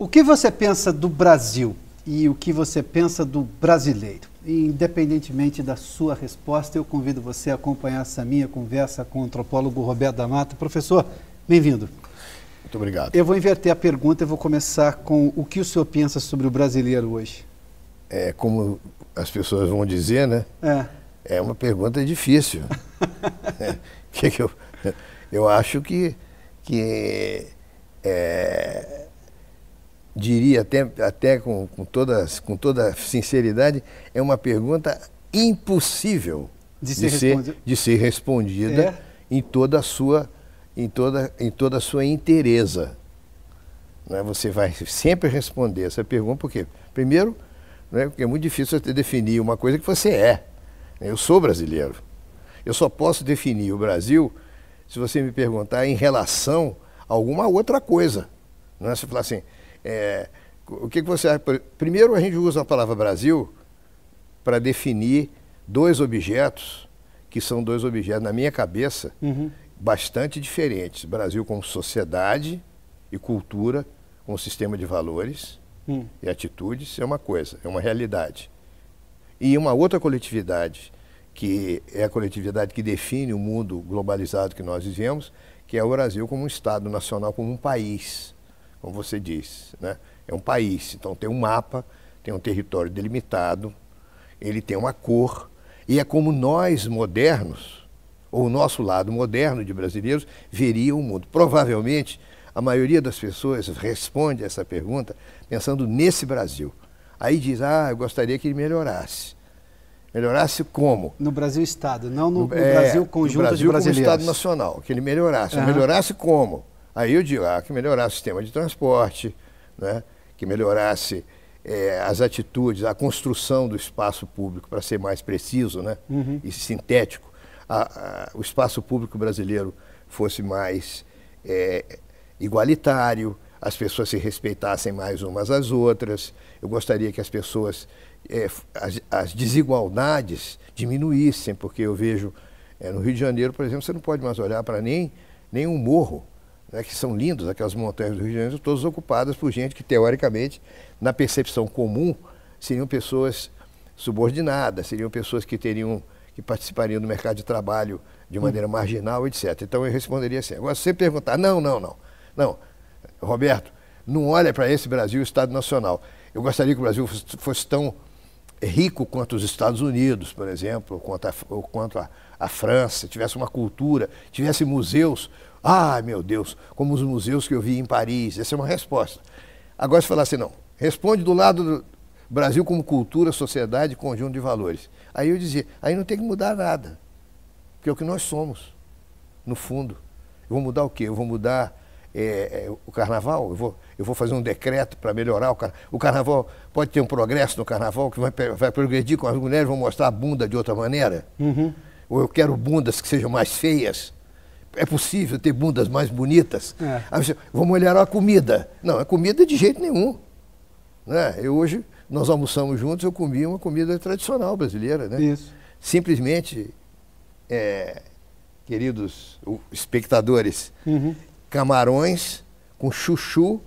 O que você pensa do Brasil e o que você pensa do brasileiro? independentemente da sua resposta, eu convido você a acompanhar essa minha conversa com o antropólogo Roberto da Mata. Professor, bem-vindo. Muito obrigado. Eu vou inverter a pergunta e vou começar com o que o senhor pensa sobre o brasileiro hoje? É, como as pessoas vão dizer, né? É. É uma pergunta difícil. é, que que eu, eu acho que, que é, diria até, até com, com, todas, com toda sinceridade, é uma pergunta impossível de ser, de ser, de ser respondida é. em toda a sua em toda, em toda a sua inteireza. Né? Você vai sempre responder essa pergunta, porque, primeiro, né, porque é muito difícil você definir uma coisa que você é. Eu sou brasileiro. Eu só posso definir o Brasil se você me perguntar em relação a alguma outra coisa. Não é você falar assim, é, o que, que você acha? Primeiro, a gente usa a palavra Brasil para definir dois objetos, que são dois objetos, na minha cabeça, uhum. bastante diferentes. Brasil como sociedade e cultura, com um sistema de valores uhum. e atitudes, é uma coisa, é uma realidade. E uma outra coletividade, que é a coletividade que define o mundo globalizado que nós vivemos, que é o Brasil como um Estado nacional, como um país como você disse, né? é um país. Então tem um mapa, tem um território delimitado, ele tem uma cor, e é como nós modernos, ou o nosso lado moderno de brasileiros, veria o mundo. Provavelmente a maioria das pessoas responde a essa pergunta pensando nesse Brasil. Aí diz, ah, eu gostaria que ele melhorasse. Melhorasse como? No Brasil Estado, não no, no é, Brasil conjunto no Brasil de brasileiros. Como Estado Nacional, que ele melhorasse. Uhum. Melhorasse como? Aí eu digo, ah, que melhorasse o sistema de transporte, né? que melhorasse é, as atitudes, a construção do espaço público, para ser mais preciso né? Uhum. e sintético, a, a, o espaço público brasileiro fosse mais é, igualitário, as pessoas se respeitassem mais umas às outras. Eu gostaria que as pessoas, é, as, as, desigualdades diminuíssem, porque eu vejo no Rio de Janeiro, por exemplo, você não pode mais olhar para nem, nem um morro né, que são lindos, aquelas montanhas do Rio de Janeiro, todas ocupadas por gente que, teoricamente, na percepção comum, seriam pessoas subordinadas, seriam pessoas que teriam que participariam do mercado de trabalho de hum. maneira hum. marginal, etc. Então eu responderia assim. Agora, se você perguntar, não, não, não, não, Roberto, não olha para esse Brasil Estado Nacional. Eu gostaria que o Brasil fosse, fosse tão rico quanto os Estados Unidos, por exemplo, ou quanto, a, ou quanto a, a França, tivesse uma cultura, tivesse museus ah, meu Deus, como os museus que eu vi em Paris. Essa é uma resposta. Agora, se falar assim, não, responde do lado do Brasil como cultura, sociedade, conjunto de valores. Aí eu dizia, aí não tem que mudar nada, porque é o que nós somos, no fundo. Eu vou mudar o quê? Eu vou mudar é, é, o carnaval? Eu vou, eu vou fazer um decreto para melhorar o carnaval? O carnaval pode ter um progresso no carnaval que vai, vai progredir com as mulheres, vão mostrar a bunda de outra maneira? Uhum. Ou eu quero bundas que sejam mais feias? é possível ter bundas mais bonitas? É. Aí você, vamos olhar a comida. Não, a comida de jeito nenhum. Né? Eu hoje, nós almoçamos juntos, eu comi uma comida tradicional brasileira. Né? Isso. Simplesmente, é, queridos espectadores, uhum. camarões com chuchu,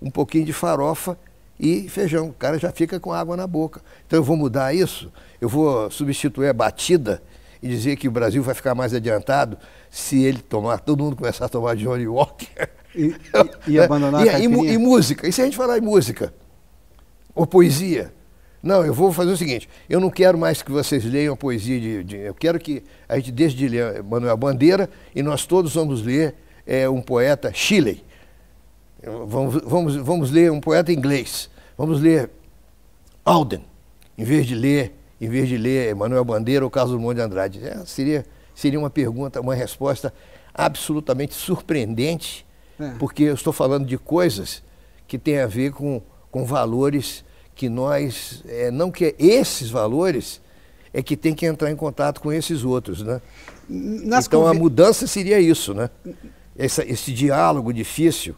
um pouquinho de farofa e feijão. O cara já fica com água na boca. Então eu vou mudar isso, eu vou substituir a batida e dizia que o Brasil vai ficar mais adiantado se ele tomar, todo mundo começar a tomar Johnny Walker. E, e, e abandonar e, a e, e música. E se a gente falar em música? Ou poesia? Não, eu vou fazer o seguinte: eu não quero mais que vocês leiam poesia de. de eu quero que a gente deixe de ler Manuel Bandeira e nós todos vamos ler é, um poeta Shelley. Vamos, vamos, vamos ler um poeta inglês. Vamos ler Alden, em vez de ler em vez de ler Manuel Bandeira ou Carlos Drummond de Andrade? É, seria, seria uma pergunta, uma resposta absolutamente surpreendente, é. porque eu estou falando de coisas que têm a ver com, com valores que nós, é, não que esses valores é que tem que entrar em contato com esses outros, né? Nas então conven... a mudança seria isso, né? Essa, esse diálogo difícil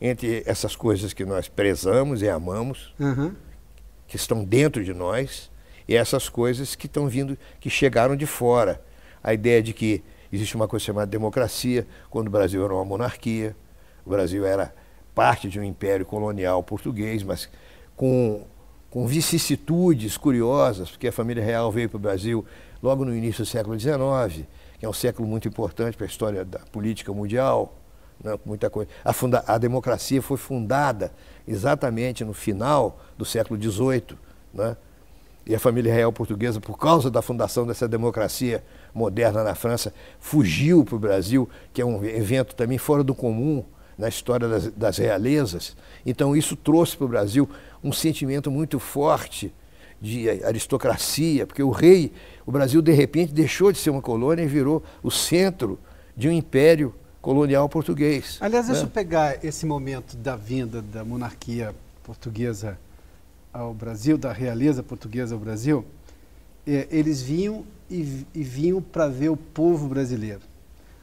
entre essas coisas que nós prezamos e amamos, uhum. que estão dentro de nós, e essas coisas que estão vindo, que chegaram de fora. A ideia de que existe uma coisa chamada democracia, quando o Brasil era uma monarquia, o Brasil era parte de um império colonial português, mas com, com vicissitudes curiosas, porque a família real veio para o Brasil logo no início do século XIX, que é um século muito importante para a história da política mundial, não né, muita coisa. A, funda a democracia foi fundada exatamente no final do século XVIII, né? e a família real portuguesa, por causa da fundação dessa democracia moderna na França, fugiu para o Brasil, que é um evento também fora do comum na história das, das realezas. Então, isso trouxe para o Brasil um sentimento muito forte de aristocracia, porque o rei, o Brasil, de repente, deixou de ser uma colônia e virou o centro de um império colonial português. Aliás, né? deixa eu pegar esse momento da vinda da monarquia portuguesa ao Brasil, da realeza portuguesa ao Brasil, é, eles vinham e, e vinham para ver o povo brasileiro.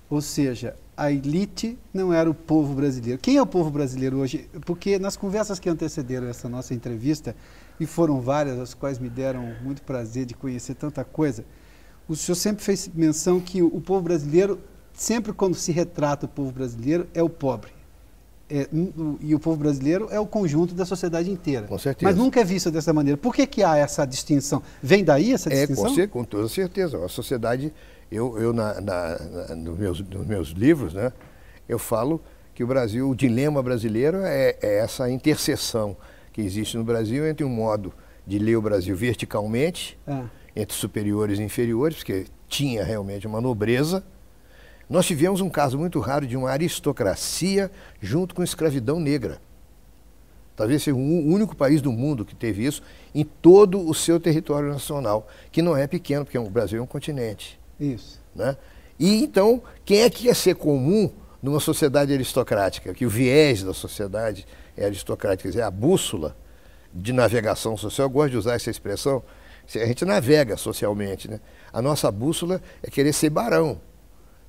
Ou seja, a elite não era o povo brasileiro. Quem é o povo brasileiro hoje? Porque nas conversas que antecederam essa nossa entrevista, e foram várias, as quais me deram muito prazer de conhecer tanta coisa, o senhor sempre fez menção que o povo brasileiro, sempre quando se retrata o povo brasileiro, é o pobre, é, e o povo brasileiro é o conjunto da sociedade inteira. Com certeza. Mas nunca é vista dessa maneira. Por que, que há essa distinção? Vem daí essa distinção? É, com, com toda certeza. A sociedade, eu, eu na, na, na nos, meus, nos meus livros, né, eu falo que o Brasil, o dilema brasileiro é, é essa interseção que existe no Brasil entre um modo de ler o Brasil verticalmente, é. entre superiores e inferiores, porque tinha realmente uma nobreza, nós tivemos um caso muito raro de uma aristocracia junto com escravidão negra. Talvez seja o único país do mundo que teve isso em todo o seu território nacional, que não é pequeno, porque é o Brasil é um continente. Isso. Né? E então, quem é que ia ser comum numa sociedade aristocrática, que o viés da sociedade é aristocrática, quer dizer, a bússola de navegação social, eu gosto de usar essa expressão, a gente navega socialmente, né? A nossa bússola é querer ser barão,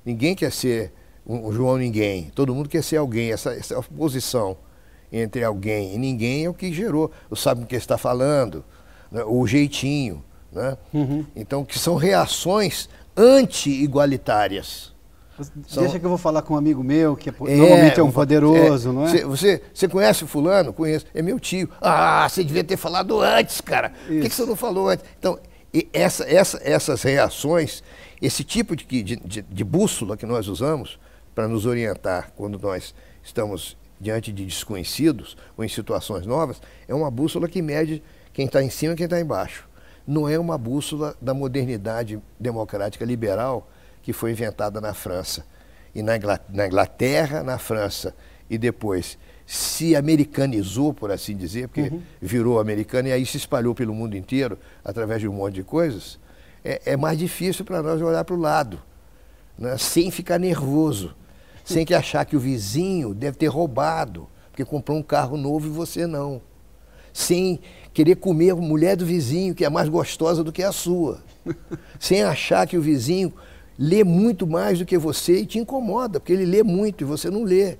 Ninguém quer ser um João ninguém, todo mundo quer ser alguém. Essa, essa oposição entre alguém e ninguém é o que gerou. O sabe o que está falando, né? o jeitinho. Né? Uhum. Então, que são reações anti-igualitárias. São... Deixa que eu vou falar com um amigo meu, que é, é normalmente é um poderoso, é, não é? Cê, você, você conhece fulano? Conheço. É meu tio. Ah, você devia ter falado antes, cara. Por que, que você não falou antes? Então, e essa, essa, essas reações, esse tipo de, de, de bússola que nós usamos para nos orientar quando nós estamos diante de desconhecidos ou em situações novas, é uma bússola que mede quem está em cima e quem está embaixo. Não é uma bússola da modernidade democrática liberal que foi inventada na França e na Inglaterra, na França e depois se americanizou, por assim dizer, porque uhum. virou americano e aí se espalhou pelo mundo inteiro através de um monte de coisas, é, é mais difícil para nós olhar para o lado, né? sem ficar nervoso, sem que achar que o vizinho deve ter roubado, porque comprou um carro novo e você não. Sem querer comer a mulher do vizinho, que é mais gostosa do que a sua. sem achar que o vizinho lê muito mais do que você e te incomoda, porque ele lê muito e você não lê.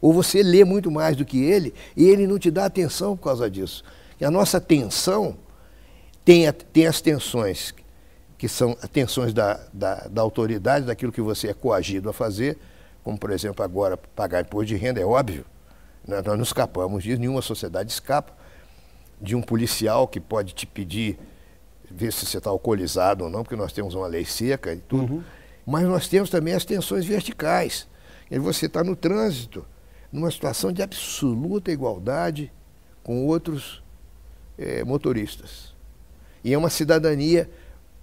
Ou você lê muito mais do que ele e ele não te dá atenção por causa disso. E a nossa atenção tem, tem as tensões, que são tensões da, da, da autoridade, daquilo que você é coagido a fazer, como por exemplo agora pagar imposto de renda, é óbvio. Né? Nós não escapamos disso, nenhuma sociedade escapa de um policial que pode te pedir ver se você está alcoolizado ou não, porque nós temos uma lei seca e tudo. Uhum. Mas nós temos também as tensões verticais. E você está no trânsito, numa situação de absoluta igualdade com outros é, motoristas. E é uma cidadania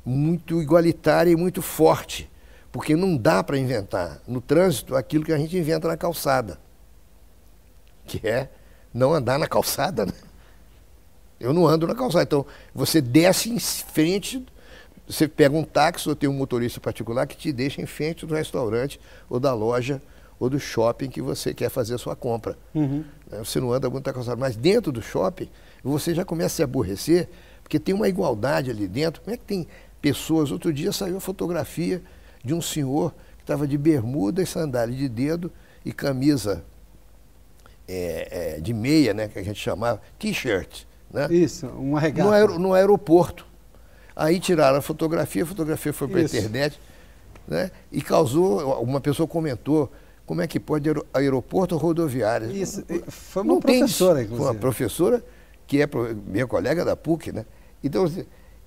muito igualitária e muito forte, porque não dá para inventar no trânsito aquilo que a gente inventa na calçada, que é não andar na calçada. Né? Eu não ando na calçada. Então, você desce em frente, você pega um táxi ou tem um motorista particular que te deixa em frente do restaurante ou da loja ou do shopping que você quer fazer a sua compra. Uhum. Né, você não anda muito calçado, mas dentro do shopping você já começa a se aborrecer, porque tem uma igualdade ali dentro. Como é que tem pessoas? Outro dia saiu a fotografia de um senhor que estava de bermuda e sandália de dedo e camisa é, é, de meia, né, que a gente chamava, t-shirt. Né? Isso, um regata. No, aer no aeroporto. Aí tiraram a fotografia, a fotografia foi para a internet, né? E causou, uma pessoa comentou, como é que pode aeroporto rodoviário. Isso, foi uma não professora, tem, inclusive. Foi uma professora que é minha colega da PUC, né? Então,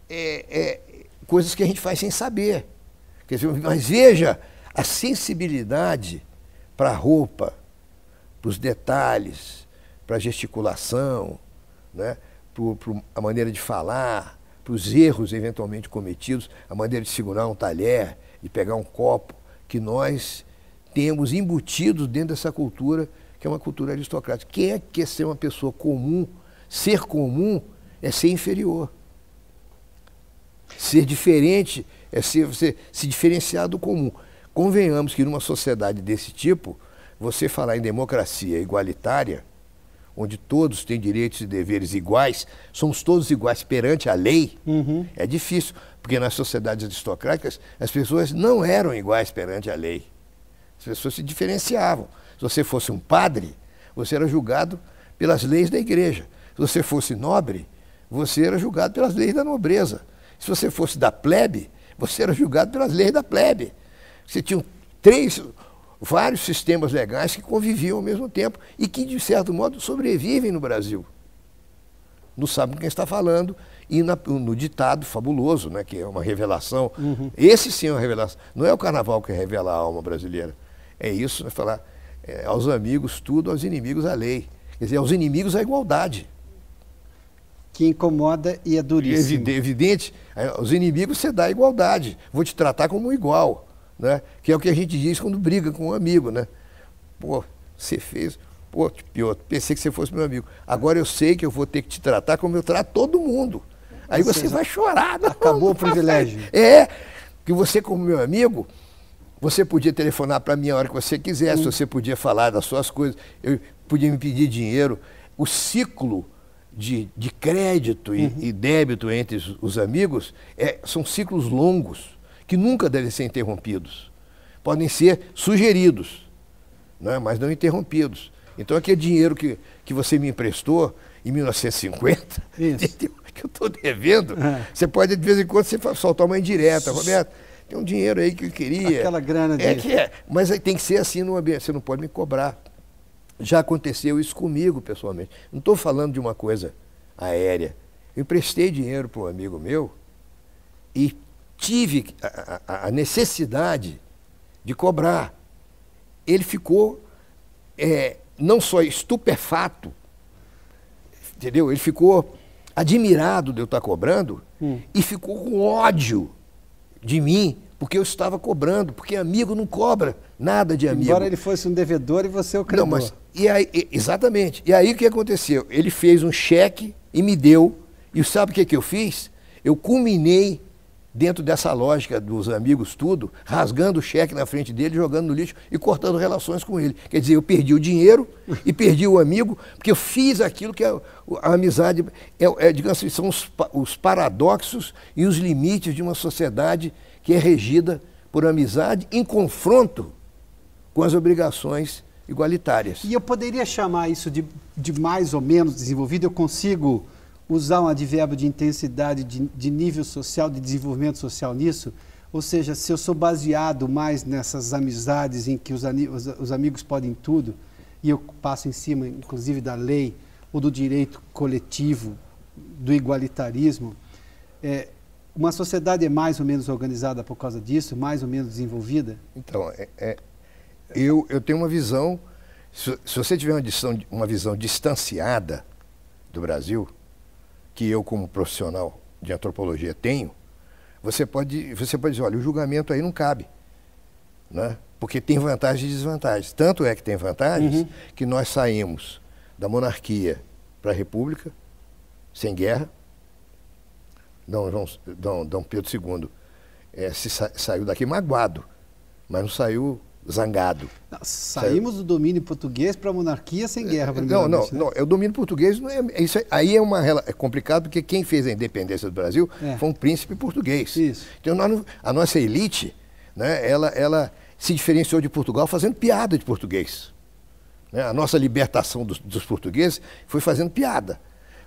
é, é, coisas que a gente faz sem saber. Quer dizer, mas veja a sensibilidade para a roupa, para os detalhes, para a gesticulação, né? para a maneira de falar, para os erros eventualmente cometidos, a maneira de segurar um talher, de pegar um copo, que nós temos embutidos dentro dessa cultura, que é uma cultura aristocrática. Quem é que quer ser uma pessoa comum? Ser comum é ser inferior. Ser diferente é ser, você se diferenciar do comum. Convenhamos que numa sociedade desse tipo, você falar em democracia igualitária, onde todos têm direitos e deveres iguais, somos todos iguais perante a lei, uhum. é difícil, porque nas sociedades aristocráticas as pessoas não eram iguais perante a lei. As pessoas se diferenciavam. Se você fosse um padre, você era julgado pelas leis da igreja. Se você fosse nobre, você era julgado pelas leis da nobreza. Se você fosse da plebe, você era julgado pelas leis da plebe. Você tinha três, vários sistemas legais que conviviam ao mesmo tempo e que, de certo modo, sobrevivem no Brasil. Não sabe com quem está falando e na, no ditado fabuloso, né, que é uma revelação. Uhum. Esse sim é uma revelação. Não é o carnaval que revela a alma brasileira. É isso, né? falar é, aos amigos tudo, aos inimigos a lei. Quer dizer, aos inimigos a igualdade. Que incomoda e é duríssimo. é evidente, aos inimigos você dá a igualdade. Vou te tratar como um igual. Né? Que é o que a gente diz quando briga com um amigo, né? Pô, você fez, pô, pior, pensei que você fosse meu amigo. Agora eu sei que eu vou ter que te tratar como eu trato todo mundo. Aí você vai chorar. Não, acabou não, o privilégio. É, que você como meu amigo, você podia telefonar para mim a hora que você quisesse, você podia falar das suas coisas, eu podia me pedir dinheiro. O ciclo de, de crédito e, uhum. e, débito entre os amigos é, são ciclos longos, que nunca devem ser interrompidos. Podem ser sugeridos, né, mas não interrompidos. Então aquele é dinheiro que, que você me emprestou em 1950, Isso. que eu estou devendo, é. você pode de vez em quando você soltar uma indireta, Roberto tem um dinheiro aí que eu queria. Aquela grana é dele. É que é. Mas aí tem que ser assim no ambiente. Você não pode me cobrar. Já aconteceu isso comigo, pessoalmente. Não estou falando de uma coisa aérea. Eu emprestei dinheiro para um amigo meu e tive a, a, a necessidade de cobrar. Ele ficou é, não só estupefato, entendeu? Ele ficou admirado de eu estar tá cobrando hum. e ficou com ódio de mim, porque eu estava cobrando, porque amigo não cobra nada de amigo. Embora ele fosse um devedor e você é o credor. Não, mas, e aí, exatamente. E aí o que aconteceu? Ele fez um cheque e me deu. E sabe o que, que eu fiz? Eu culminei dentro dessa lógica dos amigos tudo, rasgando o cheque na frente dele, jogando no lixo e cortando relações com ele. Quer dizer, eu perdi o dinheiro e perdi o amigo, porque eu fiz aquilo que a, é a amizade. É, é, digamos assim, são os, os paradoxos e os limites de uma sociedade que é regida por amizade em confronto com as obrigações igualitárias. E eu poderia chamar isso de, de mais ou menos desenvolvido, eu consigo usar um advérbio de intensidade, de, de nível social, de desenvolvimento social nisso, ou seja, se eu sou baseado mais nessas amizades em que os, os, os, amigos podem tudo, e eu passo em cima, inclusive, da lei ou do direito coletivo, do igualitarismo, é, uma sociedade é mais ou menos organizada por causa disso, mais ou menos desenvolvida? Então, é, é, eu, eu tenho uma visão, se, se você tiver uma, uma visão distanciada do Brasil, que eu, como profissional de antropologia, tenho, você pode, você pode dizer, olha, o julgamento aí não cabe. Né? Porque tem vantagens e desvantagens. Tanto é que tem vantagens uhum. que nós saímos da monarquia para a república, sem guerra. Dom, João, Dom, Dom Pedro II é, eh, se sa, saiu daqui magoado, mas não saiu zangado. Não, saímos do domínio português para a monarquia sem é, guerra, é, Não, não, né? não. É o domínio português. É, isso aí é, uma, é complicado, porque quem fez a independência do Brasil é. foi um príncipe português. Isso. Então, nós, a nossa elite, né, ela, ela se diferenciou de Portugal fazendo piada de português. Né? A nossa libertação dos, dos portugueses foi fazendo piada.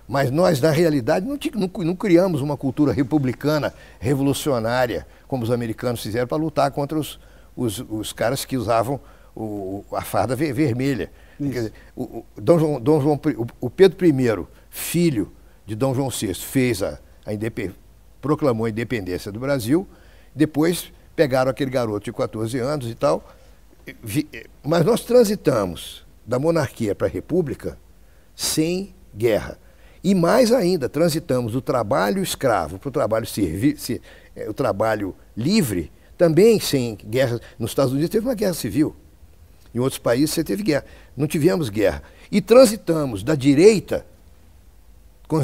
Mas nós, na realidade, não, não, não, criamos uma cultura republicana, revolucionária, como os americanos fizeram para lutar contra os, os, os caras que usavam o, a farda vermelha. Dizer, o, o, Dom João, Dom João, o, Pedro I, filho de Dom João VI, fez a, a proclamou a independência do Brasil, depois pegaram aquele garoto de 14 anos e tal, vi, eh, mas nós transitamos da monarquia para a república sem guerra. E mais ainda, transitamos do trabalho escravo para o trabalho, servi, se, é, o trabalho livre, também sem guerra. Nos Estados Unidos teve uma guerra civil. Em outros países você teve guerra. Não tivemos guerra. E transitamos da direita,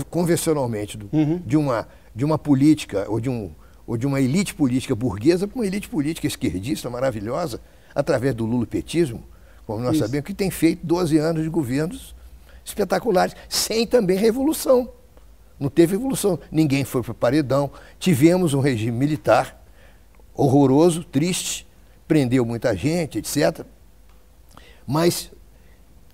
convencionalmente, uhum. de, uma, de uma política ou de, um, ou de uma elite política burguesa para uma elite política esquerdista maravilhosa, através do lulopetismo, como nós Isso. sabemos, que tem feito 12 anos de governos espetaculares, sem também revolução. Não teve revolução. Ninguém foi para o paredão. Tivemos um regime militar horroroso, triste, prendeu muita gente, etc. Mas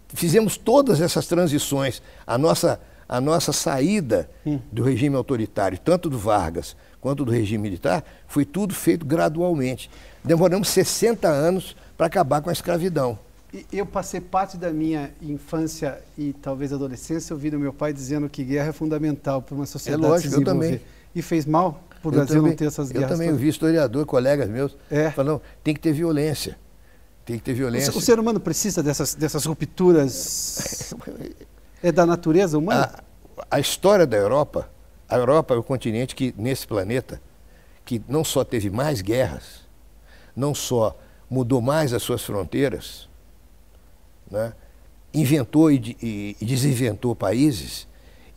fizemos todas essas transições. A nossa, a nossa saída hum. do regime autoritário, tanto do Vargas quanto do regime militar, foi tudo feito gradualmente. Demoramos 60 anos para acabar com a escravidão. Eu passei parte da minha infância e talvez adolescência ouvindo meu pai dizendo que guerra é fundamental para uma sociedade é lógico, se desenvolver. Eu também. E fez mal? por o Brasil também, não ter essas guerras. Eu também vi historiador, colegas meus, é. falando, tem que ter violência. Tem que ter violência. O, o ser humano precisa dessas, dessas rupturas. é da natureza humana? A, a história da Europa, a Europa é o continente que, nesse planeta, que não só teve mais guerras, não só mudou mais as suas fronteiras, né? inventou e, e, e, desinventou países,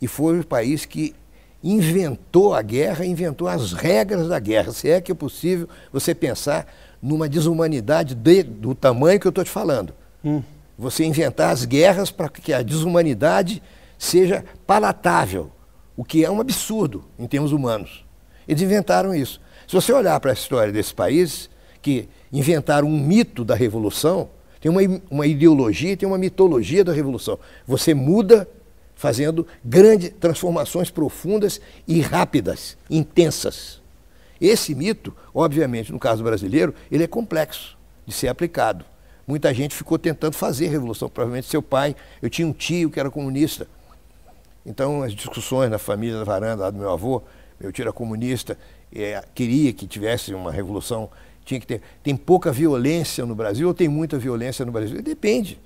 e foi o país que inventou a guerra, inventou as regras da guerra. Se é que é possível você pensar numa desumanidade de, do tamanho que eu estou te falando. Hum. Você inventar as guerras para que a desumanidade seja palatável, o que é um absurdo em termos humanos. Eles inventaram isso. Se você olhar para a história desses países, que inventaram um mito da revolução, tem uma, uma ideologia, tem uma mitologia da revolução. Você muda fazendo grandes transformações profundas e rápidas, intensas. Esse mito, obviamente, no caso brasileiro, ele é complexo de ser aplicado. Muita gente ficou tentando fazer revolução, provavelmente seu pai. Eu tinha um tio que era comunista. Então, as discussões na família, na varanda lá do meu avô, meu tio era comunista, é, queria que tivesse uma revolução, tinha que ter. Tem pouca violência no Brasil ou tem muita violência no Brasil? Depende.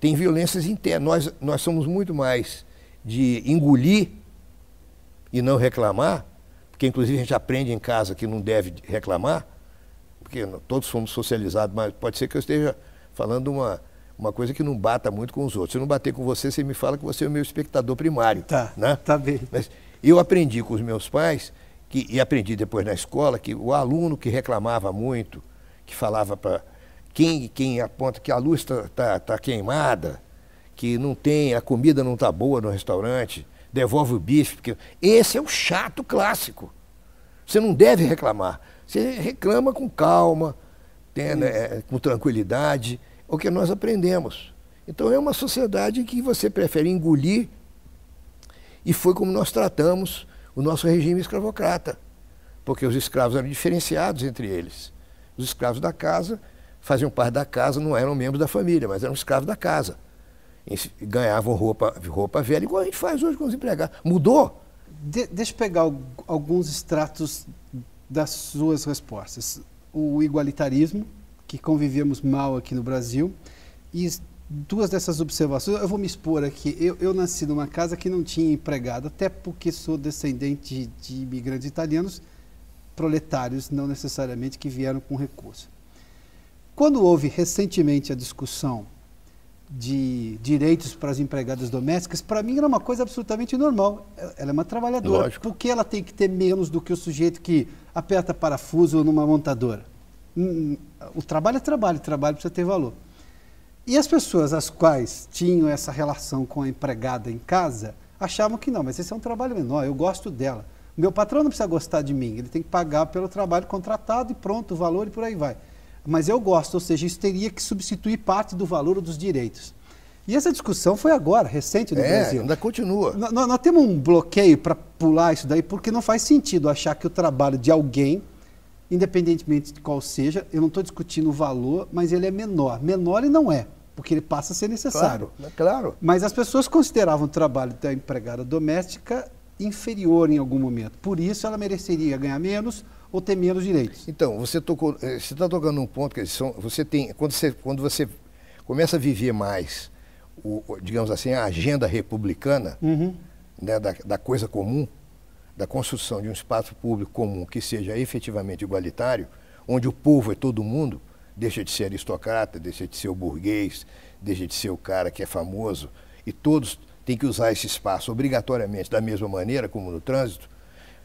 Tem violências internas. Nós, nós somos muito mais de engolir e não reclamar, porque inclusive a gente aprende em casa que não deve reclamar, porque todos somos socializados, mas pode ser que eu esteja falando uma, uma coisa que não bata muito com os outros. Se eu não bater com você, você me fala que você é o meu espectador primário. Tá, né? tá bem. Mas eu aprendi com os meus pais, que, e aprendi depois na escola, que o aluno que reclamava muito, que falava para quem, quem aponta que a luz está tá, tá queimada, que não tem, a comida não está boa no restaurante, devolve o bife. Porque... Esse é o chato clássico. Você não deve reclamar. Você reclama com calma, né, é, com tranquilidade. É o que nós aprendemos. Então é uma sociedade em que você prefere engolir, e foi como nós tratamos o nosso regime escravocrata, porque os escravos eram diferenciados entre eles. Os escravos da casa faziam parte da casa, não eram membros da família, mas eram escravos da casa ganhavam roupa, roupa velha, igual a gente faz hoje com os empregados. Mudou? De, deixa eu pegar alguns extratos das suas respostas. O igualitarismo, que convivemos mal aqui no Brasil, e duas dessas observações, eu vou me expor aqui. Eu, eu nasci numa casa que não tinha empregado, até porque sou descendente de, imigrantes italianos, proletários, não necessariamente que vieram com recurso. Quando houve recentemente a discussão de direitos para as empregadas domésticas, para mim era uma coisa absolutamente normal. Ela é uma trabalhadora. Lógico. Por que ela tem que ter menos do que o sujeito que aperta parafuso numa montadora? Hum, hum, o trabalho é trabalho, o trabalho precisa ter valor. E as pessoas as quais tinham essa relação com a empregada em casa achavam que não, mas esse é um trabalho menor, eu gosto dela. Meu patrão não precisa gostar de mim, ele tem que pagar pelo trabalho contratado e pronto, o valor e por aí vai mas eu gosto, ou seja, isso teria que substituir parte do valor dos direitos. E essa discussão foi agora, recente no é, Brasil. Ainda continua. nós temos um bloqueio para pular isso daí, porque não faz sentido achar que o trabalho de alguém, independentemente de qual seja, eu não estou discutindo o valor, mas ele é menor. Menor ele não é, porque ele passa a ser necessário. Claro, é claro. Mas as pessoas consideravam o trabalho da empregada doméstica inferior em algum momento. Por isso ela mereceria ganhar menos ou ter menos direitos. Então, você eh, você está tocando um ponto que são, você tem, quando você, quando você começa a viver mais, o, digamos assim, a agenda republicana, uhum. né, da, da coisa comum, da construção de um espaço público comum que seja efetivamente igualitário, onde o povo é todo mundo, deixa de ser aristocrata, deixa de ser o burguês, deixa de ser o cara que é famoso, e todos têm que usar esse espaço obrigatoriamente da mesma maneira, como no trânsito,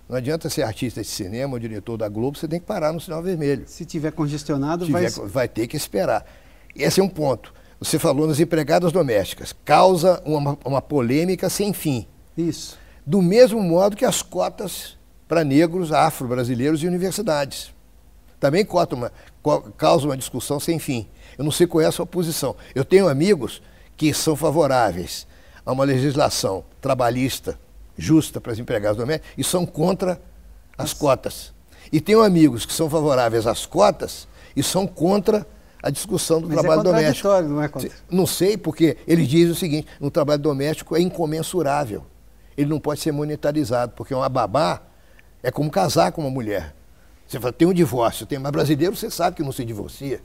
não adianta ser artista de cinema ou diretor da Globo, você tem que parar no sinal vermelho. Se tiver congestionado, Se tiver, vai... vai ter que esperar. Esse é um ponto. Você falou nas empregadas domésticas. Causa uma, uma polêmica sem fim. Isso. Do mesmo modo que as cotas para negros, afro-brasileiros e universidades. Também cota uma, causa uma discussão sem fim. Eu não sei qual é a sua posição. Eu tenho amigos que são favoráveis a uma legislação trabalhista justa para as empregadas domésticas e são contra as cotas. E tenho amigos que são favoráveis às cotas e são contra a discussão do Mas é trabalho é doméstico. Não, é contra... não sei, porque ele diz o seguinte: o trabalho doméstico é incomensurável. Ele não pode ser monetarizado, porque uma babá é como casar com uma mulher. Você fala, tem um divórcio, tem, mas brasileiro você sabe que não se divorcia.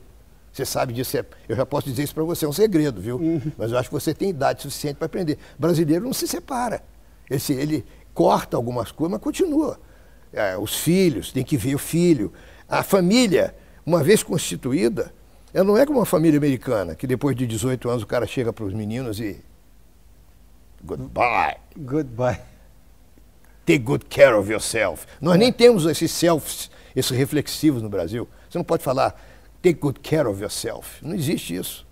Você sabe disso, é, eu já posso dizer isso para você, é um segredo, viu? Uhum. Mas eu acho que você tem idade suficiente para aprender. Brasileiro não se separa. Esse, ele corta algumas coisas, mas continua. É, os filhos, tem que ver o filho. A família, uma vez constituída, ela é, não é como uma família americana, que depois de 18 anos o cara chega para os meninos e. Goodbye. Goodbye. Take good care of yourself. Nós nem temos esses selfs, esses reflexivos no Brasil. Você não pode falar take good care of yourself. Não existe isso.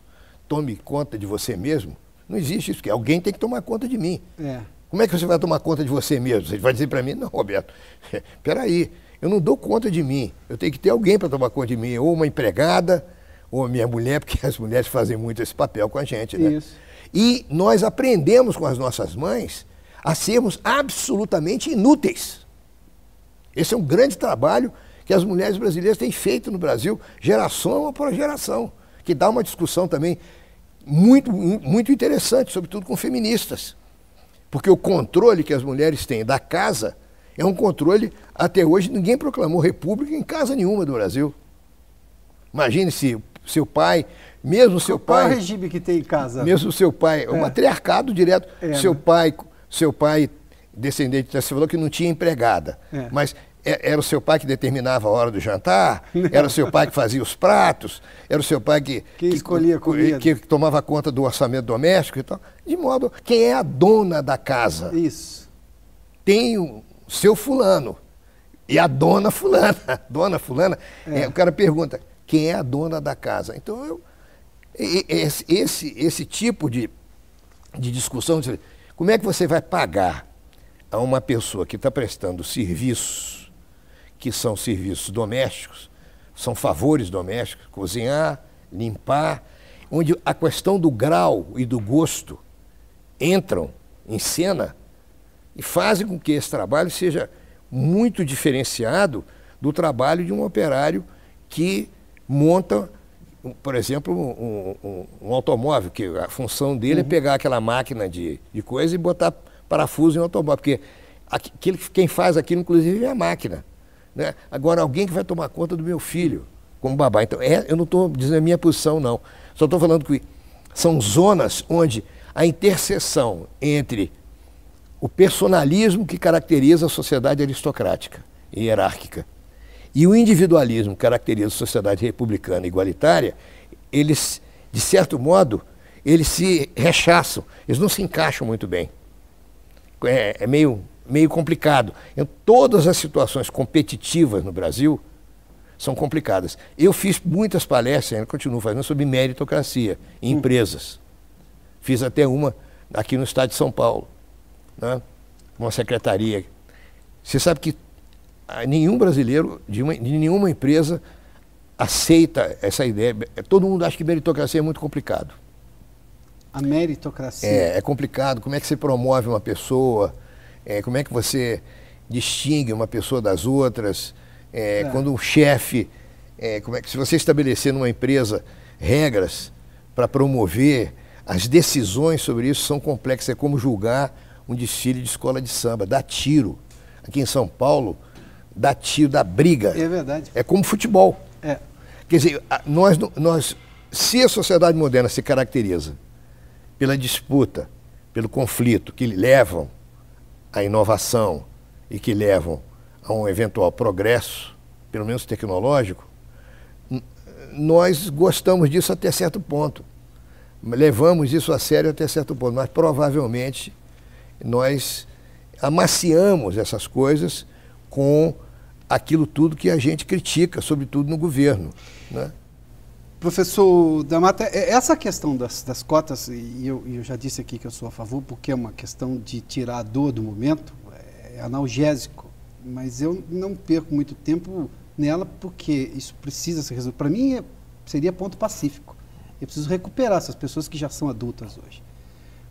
Tome conta de você mesmo. Não existe isso, porque alguém tem que tomar conta de mim. É. Como é que você vai tomar conta de você mesmo? Você vai dizer para mim, não, Roberto, peraí, eu não dou conta de mim. Eu tenho que ter alguém para tomar conta de mim, ou uma empregada, ou a minha mulher, porque as mulheres fazem muito esse papel com a gente, né? Isso. E nós aprendemos com as nossas mães a sermos absolutamente inúteis. Esse é um grande trabalho que as mulheres brasileiras têm feito no Brasil, geração após geração, que dá uma discussão também muito, muito interessante, sobretudo com feministas. Porque o controle que as mulheres têm da casa é um controle, até hoje, ninguém proclamou república em casa nenhuma do Brasil. Imagine se seu pai, mesmo seu Qual pai. Qual é o regime que tem em casa? Mesmo seu pai, é. o matriarcado direto, é, seu né? pai, seu pai descendente você falou que não tinha empregada. É. Mas é, era o seu pai que determinava a hora do jantar, era o seu pai que fazia os pratos, era o seu pai que, que escolhia que, que, que tomava conta do orçamento doméstico e tal. De modo, quem é a dona da casa? Isso. Tem o seu fulano. E a dona fulana. Dona fulana. É. É, o cara pergunta, quem é a dona da casa? Então, eu, esse, esse, esse tipo de, de discussão, como é que você vai pagar a uma pessoa que está prestando serviço que são serviços domésticos, são favores domésticos, cozinhar, limpar, onde a questão do grau e do gosto entram em cena e fazem com que esse trabalho seja muito diferenciado do trabalho de um operário que monta, por exemplo, um, um, um automóvel, que a função dele é uhum. é pegar aquela máquina de, de coisa e botar parafuso em um automóvel, porque aquilo, quem faz aquilo, inclusive, é a máquina. Né? Agora, alguém que vai tomar conta do meu filho como babá. Então, é, eu não estou dizendo a minha posição, não. Só estou falando que são zonas onde a interseção entre o personalismo que caracteriza a sociedade aristocrática e hierárquica e o individualismo que caracteriza a sociedade republicana e igualitária, eles, de certo modo, eles se rechaçam, eles não se encaixam muito bem. É, é meio meio complicado. Então, todas as situações competitivas no Brasil são complicadas. Eu fiz muitas palestras, ainda continuo fazendo, sobre meritocracia em hum. empresas. Fiz até uma aqui no estado de São Paulo, né? uma secretaria. Você sabe que ah, nenhum brasileiro de, uma, de nenhuma empresa aceita essa ideia. Todo mundo acha que meritocracia é muito complicado. A meritocracia. É, é complicado. Como é que você promove uma pessoa? É, como é que você distingue uma pessoa das outras? É, é. quando o chefe, é, como é que se você estabelecer numa empresa regras para promover as decisões sobre isso são complexas. É como julgar um desfile de escola de samba. Dá tiro. Aqui em São Paulo, dá tiro, dá briga. É verdade. É como futebol. É. Quer dizer, nós, nós, se a sociedade moderna se caracteriza pela disputa, pelo conflito que levam à inovação e que levam a um eventual progresso, pelo menos tecnológico, nós gostamos disso até certo ponto. Levamos isso a sério até certo ponto, mas provavelmente nós amaciamos essas coisas com aquilo tudo que a gente critica, sobretudo no governo. Né? Professor Damata, é, essa questão das, das cotas, e eu, eu, já disse aqui que eu sou a favor, porque é uma questão de tirar a dor do momento, é, é analgésico, mas eu não perco muito tempo nela, porque isso precisa ser resolvido. Para mim, é, seria ponto pacífico. Eu preciso recuperar essas pessoas que já são adultas hoje.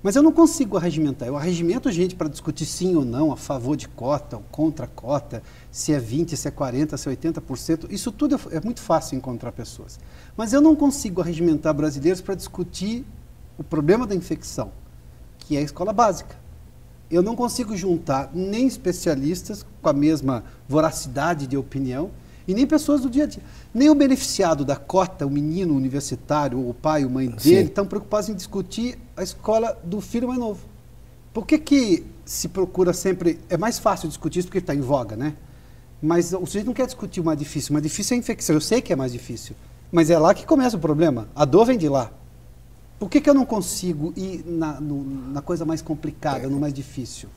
Mas eu não consigo arregimentar. Eu arregimento gente para discutir sim ou não, a favor de cota ou contra cota, se é 20%, se é 40%, se é 80%. Isso tudo é, é muito fácil encontrar pessoas. Mas eu não consigo arregimentar brasileiros para discutir o problema da infecção, que é a escola básica. Eu não consigo juntar nem especialistas com a mesma voracidade de opinião e nem pessoas do dia a dia. Nem o beneficiado da cota, o menino universitário, o pai, a mãe dele, estão preocupados em discutir a escola do filho mais novo. Por que, que se procura sempre. É mais fácil discutir isso porque está em voga, né? Mas o sujeito não quer discutir o mais difícil. O mais difícil é a infecção. Eu sei que é mais difícil. Mas é lá que começa o problema. A dor vem de lá. Por que, que eu não consigo ir na, no, na coisa mais complicada, no mais difícil?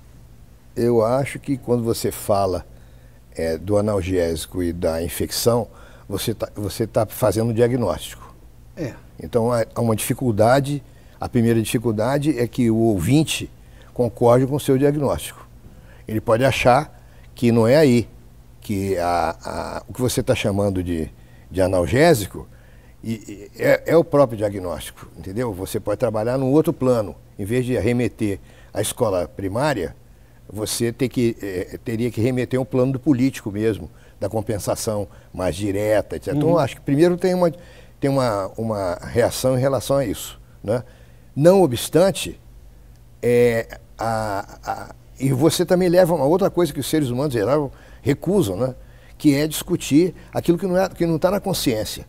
Eu acho que quando você fala é, do analgésico e da infecção você está você tá fazendo o diagnóstico. É. Então é, há uma dificuldade, a primeira dificuldade é que o ouvinte concorde com o seu diagnóstico. Ele pode achar que não é aí, que a, a, o que você está chamando de, de analgésico e, e é, é, o próprio diagnóstico, entendeu? Você pode trabalhar num outro plano, em vez de remeter à escola primária, você tem que, é, teria que remeter um plano do político mesmo, da compensação mais direta, etc. Então, uhum. Então, acho que primeiro tem uma, tem uma, uma reação em relação a isso. Né? Não obstante, é, a, a, e você também leva uma outra coisa que os seres humanos geral recusam, né? que é discutir aquilo que não é, que não está na consciência.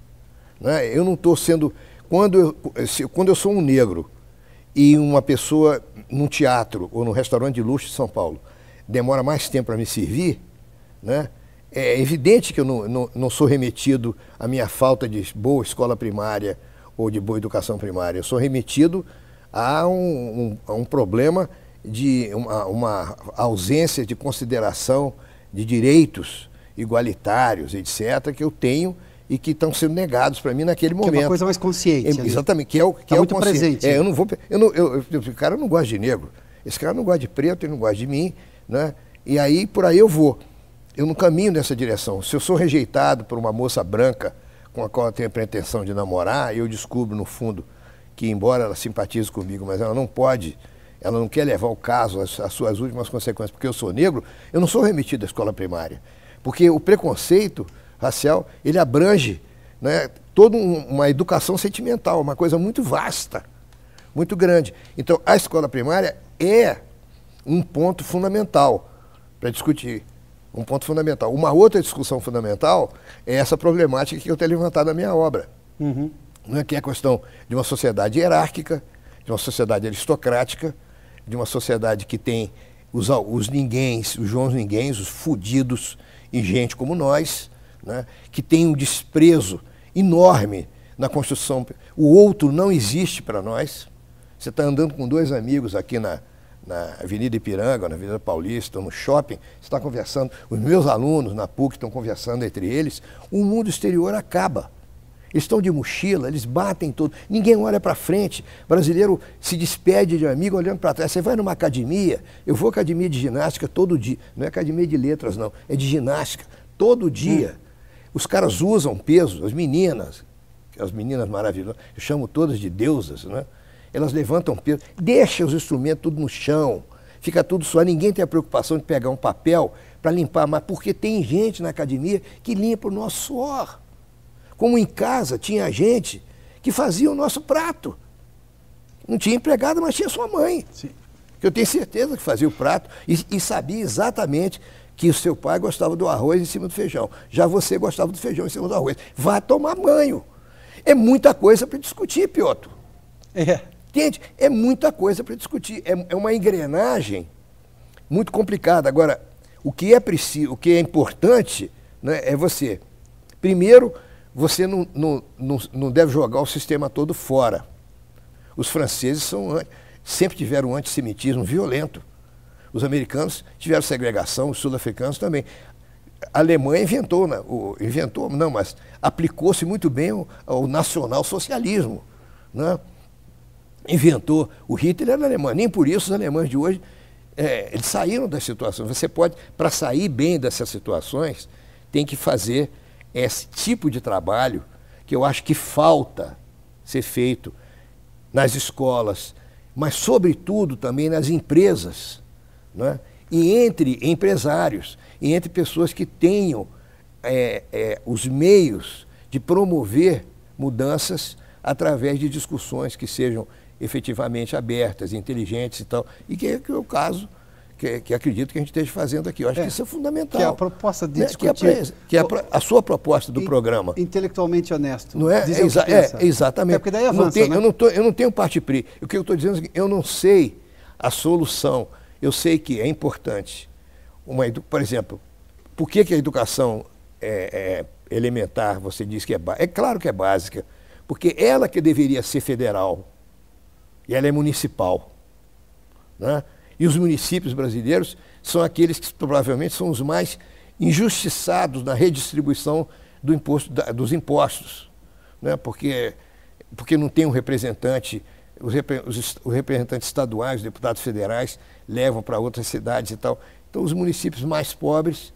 Né? Eu não estou sendo quando eu, quando eu sou um negro e uma pessoa num teatro ou num restaurante de luxo de São Paulo demora mais tempo para me servir, né? é evidente que eu não, não, não, sou remetido à minha falta de boa escola primária ou de boa educação primária. Eu sou remetido a um, um, a um problema de uma, uma, ausência de consideração de direitos igualitários, etc., que eu tenho e que estão sendo negados para mim naquele momento. Que é uma coisa mais consciente. É, exatamente, que é o que tá é muito o presente. É, eu não vou, eu não, eu, eu, o cara não gosta de negro, esse cara não gosta de preto, ele não gosta de mim, né? E aí por aí eu vou eu não caminho nessa direção. Se eu sou rejeitado por uma moça branca com a qual eu tenho a pretensão de namorar, eu descubro no fundo que, embora ela simpatize comigo, mas ela não pode, ela não quer levar o caso às, às suas últimas consequências, porque eu sou negro, eu não sou remetido à escola primária. Porque o preconceito racial, ele abrange né, toda uma educação sentimental, uma coisa muito vasta, muito grande. Então, a escola primária é um ponto fundamental para discutir um ponto fundamental. Uma outra discussão fundamental é essa problemática que eu tenho levantado na minha obra, uhum. é que é a questão de uma sociedade hierárquica, de uma sociedade aristocrática, de uma sociedade que tem os, os ninguéms, os João ninguéms, os fudidos e gente como nós, né, que tem um desprezo enorme na construção. O outro não existe para nós. Você está andando com dois amigos aqui na, na Avenida Ipiranga, na Avenida Paulista, no shopping, está conversando, os meus alunos na PUC estão conversando entre eles, o mundo exterior acaba. Eles estão de mochila, eles batem tudo, ninguém olha para frente. O brasileiro se despede de um amigo olhando para trás. Você vai numa academia, eu vou à academia de ginástica todo dia, não é academia de letras, não, é de ginástica, todo dia. Hum. Os caras usam peso, as meninas, as meninas maravilhosas, eu chamo todas de deusas, né? elas levantam peso, deixa os instrumentos tudo no chão, fica tudo suado, ninguém tem a preocupação de pegar um papel para limpar, mas porque tem gente na academia que limpa o nosso suor. Como em casa tinha gente que fazia o nosso prato. Não tinha empregada, mas tinha sua mãe. Sim. Que eu tenho certeza que fazia o prato e, e sabia exatamente que o seu pai gostava do arroz em cima do feijão. Já você gostava do feijão em cima do arroz. Vá tomar banho. É muita coisa para discutir, Piotr. É. Entende? É muita coisa para discutir. É, é, uma engrenagem muito complicada. Agora, o que é preciso, o que é importante né, é você. Primeiro, você não, não, não, não deve jogar o sistema todo fora. Os franceses são, sempre tiveram um antissemitismo violento. Os americanos tiveram segregação, os sul-africanos também. A Alemanha inventou, né, o, inventou não, mas aplicou-se muito bem ao, ao nacional-socialismo. Né? inventou o Hitler era alemão. Nem por isso os alemães de hoje é, eles saíram das situações. Você pode, para sair bem dessas situações, tem que fazer esse tipo de trabalho que eu acho que falta ser feito nas escolas, mas sobretudo também nas empresas, né? e entre empresários, e entre pessoas que tenham é, é, os meios de promover mudanças através de discussões que sejam efetivamente abertas, inteligentes e tal. E que é, que é o caso que, que, acredito que a gente esteja fazendo aqui. Eu acho é, é, que isso é fundamental. Que é a proposta de né? discutir. Que é, a, que é a, a sua proposta do In, programa. Intelectualmente honesto. Não é? é, é exatamente. É porque daí avança, não tem, né? eu, não tô, eu não tenho parte pri. O que eu estou dizendo é que eu não sei a solução. Eu sei que é importante. Uma Por exemplo, por que, que a educação é, é elementar, você diz que é básica? É claro que é básica. Porque ela que deveria ser federal e ela é municipal. Né? E os municípios brasileiros são aqueles que provavelmente são os mais injustiçados na redistribuição do imposto, da, dos impostos. Né? Porque, porque não tem um representante, os, os, os representantes estaduais, os deputados federais, levam para outras cidades e tal. Então, os municípios mais pobres,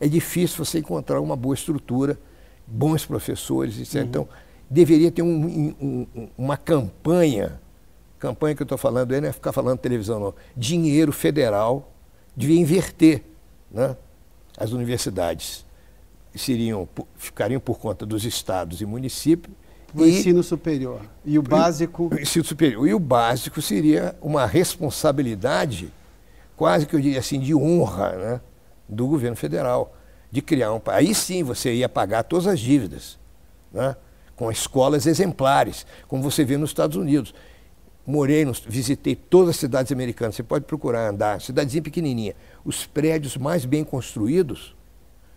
é difícil você encontrar uma boa estrutura, bons professores, etc. Uhum. Então, deveria ter um, um, uma campanha Campanha que eu estou falando aí não é ficar falando televisão, não. Dinheiro federal devia inverter né? as universidades. Seriam, ficariam por conta dos estados e municípios. O e, ensino superior. E o básico. O ensino superior. E o básico seria uma responsabilidade, quase que eu diria assim, de honra né? do governo federal. De criar um. Aí sim você ia pagar todas as dívidas. Né? com escolas exemplares, como você vê nos Estados Unidos. Morei, nos, visitei todas as cidades americanas. Você pode procurar andar, cidadezinha pequenininha. Os prédios mais bem construídos,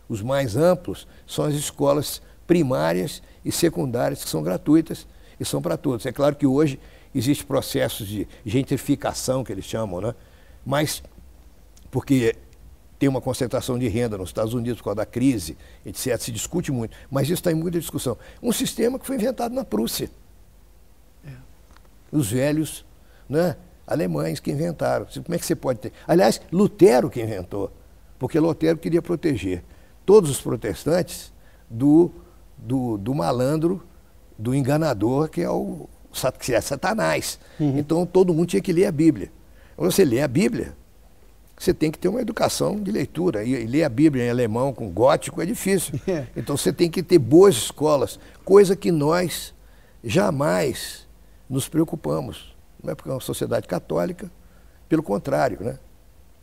os mais amplos, são as escolas primárias e secundárias que são gratuitas e são para todos. É claro que hoje existe processos de gentrificação que eles chamam, né? Mas porque tem uma concentração de renda nos Estados Unidos por causa da crise, etc. Se discute muito, mas isso está em muita discussão. Um sistema que foi inventado na Prússia. Os velhos né, alemães que inventaram. Como é que você pode ter? Aliás, Lutero que inventou, porque Lutero queria proteger todos os protestantes do, do, do malandro, do enganador, que é o que é Satanás. Uhum. Então todo mundo tinha que ler a Bíblia. Quando você lê a Bíblia, você tem que ter uma educação de leitura. E, ler a Bíblia em alemão com gótico é difícil. É. Então você tem que ter boas escolas, coisa que nós jamais nos preocupamos. Não é porque é uma sociedade católica, pelo contrário, né?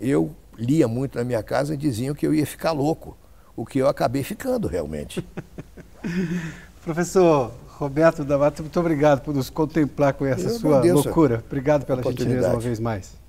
Eu lia muito na minha casa e diziam que eu ia ficar louco, o que eu acabei ficando realmente. Professor Roberto Damato, muito obrigado por nos contemplar com essa eu sua loucura. Obrigado pela gentileza uma vez mais.